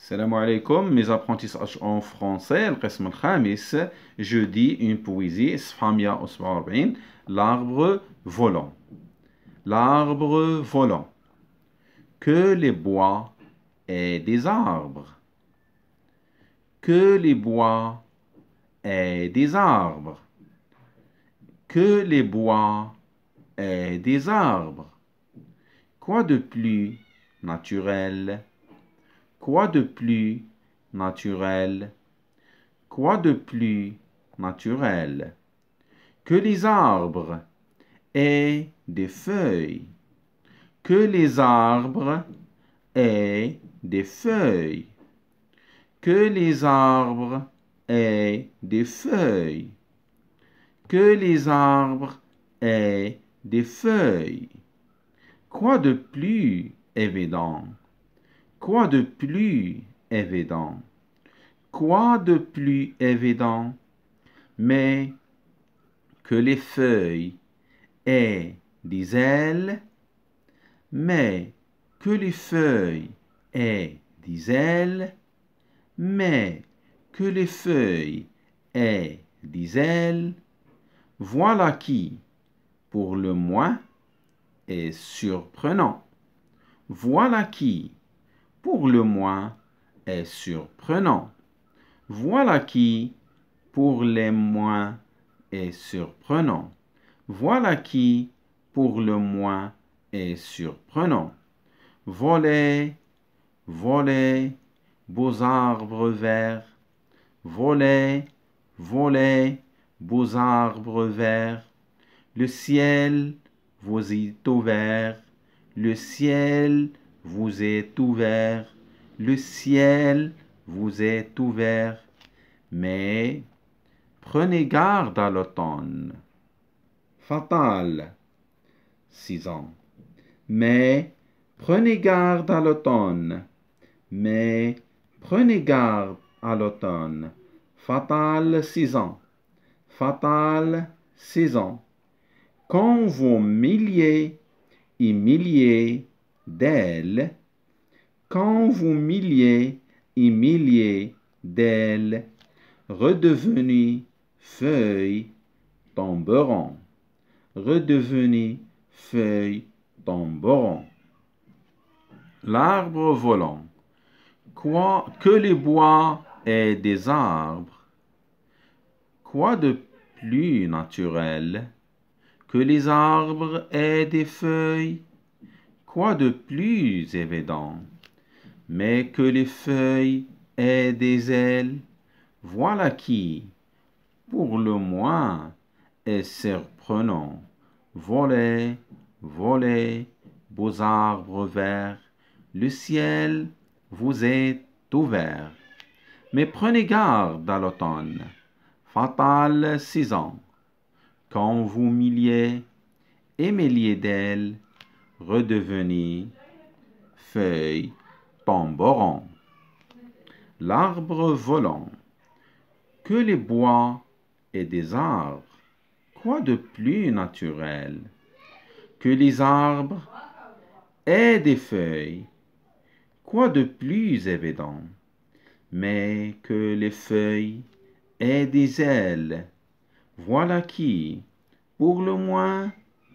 Salam alaikum, mes apprentissages en français, al je dis une poésie, l'arbre volant. L'arbre volant. Que les bois aient des arbres. Que les bois aient des arbres. Que les bois aient des arbres. Quoi de plus naturel Quoi de plus naturel Quoi de plus naturel que les arbres aient des feuilles Que les arbres aient des feuilles Que les arbres aient des feuilles Que les arbres aient des feuilles Quoi de plus évident Quoi de plus évident Quoi de plus évident Mais que les feuilles aient des ailes, mais que les feuilles aient des ailes, mais que les feuilles aient des ailes, voilà qui, pour le moins, est surprenant. Voilà qui, le moins, est surprenant. Voilà qui, pour les moins, est surprenant. Voilà qui, pour le moins, est surprenant. Volez volez beaux arbres verts. volez, volez, beaux arbres verts. Le ciel, vos est ouvert. Le ciel, vous est ouvert, le ciel vous est ouvert, mais prenez garde à l'automne. Fatal. six ans. Mais prenez garde à l'automne. Mais prenez garde à l'automne. Fatal six ans. Fatal six ans. Quand vos milliers et milliers d'elle, quand vous milliez et milliez d'elle, redevenus feuilles, tomberont, redevenus feuilles, tomberont. L'arbre volant, quoi que les bois aient des arbres, quoi de plus naturel que les arbres aient des feuilles de plus évident Mais que les feuilles aient des ailes, voilà qui, pour le moins, est surprenant. Voler, voler, beaux arbres verts, le ciel vous est ouvert. Mais prenez garde à l'automne, fatale saison, quand vous miliez et mêliez d'elle redevenir feuille pomboron. L'arbre volant, que les bois et des arbres, quoi de plus naturel que les arbres aient des feuilles, quoi de plus évident, mais que les feuilles aient des ailes, voilà qui, pour le moins,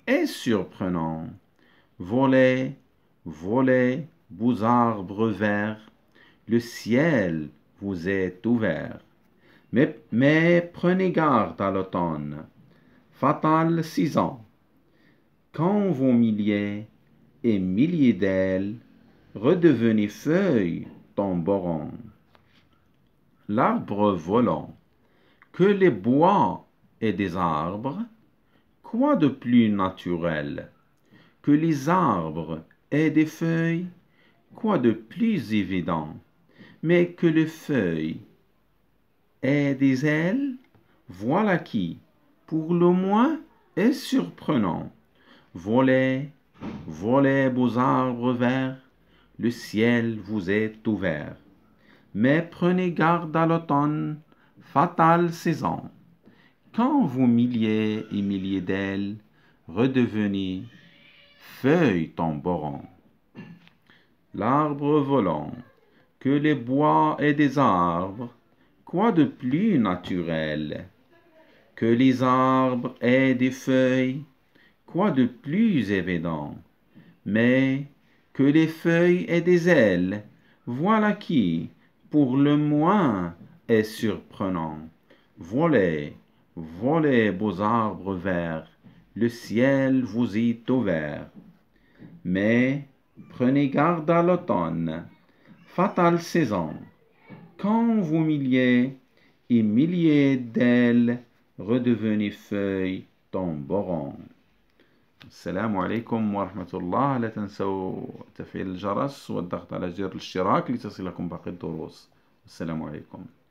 est surprenant. «Volez, volez, beaux arbres verts, le ciel vous est ouvert. Mais, prenez garde à l'automne, six ans, quand vos milliers et milliers d'ailes redevenez feuilles tomberont. L'arbre volant, que les bois et des arbres, quoi de plus naturel que les arbres aient des feuilles, quoi de plus évident, mais que les feuilles aient des ailes, voilà qui, pour le moins, est surprenant. Volez, volez, beaux arbres verts, le ciel vous est ouvert. Mais prenez garde à l'automne, fatale saison, quand vos milliers et milliers d'ailes redevenez Feuilles tomberont. L'arbre volant, que les bois et des arbres, quoi de plus naturel Que les arbres aient des feuilles, quoi de plus évident Mais que les feuilles aient des ailes, voilà qui, pour le moins, est surprenant. Volez, volez, beaux arbres verts, le ciel vous est ouvert. Mais prenez garde à l'automne, fatale saison, quand vous milliers et milliers d'ailes redevenez feuilles tomberont. السلام عليكم ورحمة الله لا تنسوا تفعيل الجرس والضغط على زر الاشتراك لتصلكم باقي الدروس السلام عليكم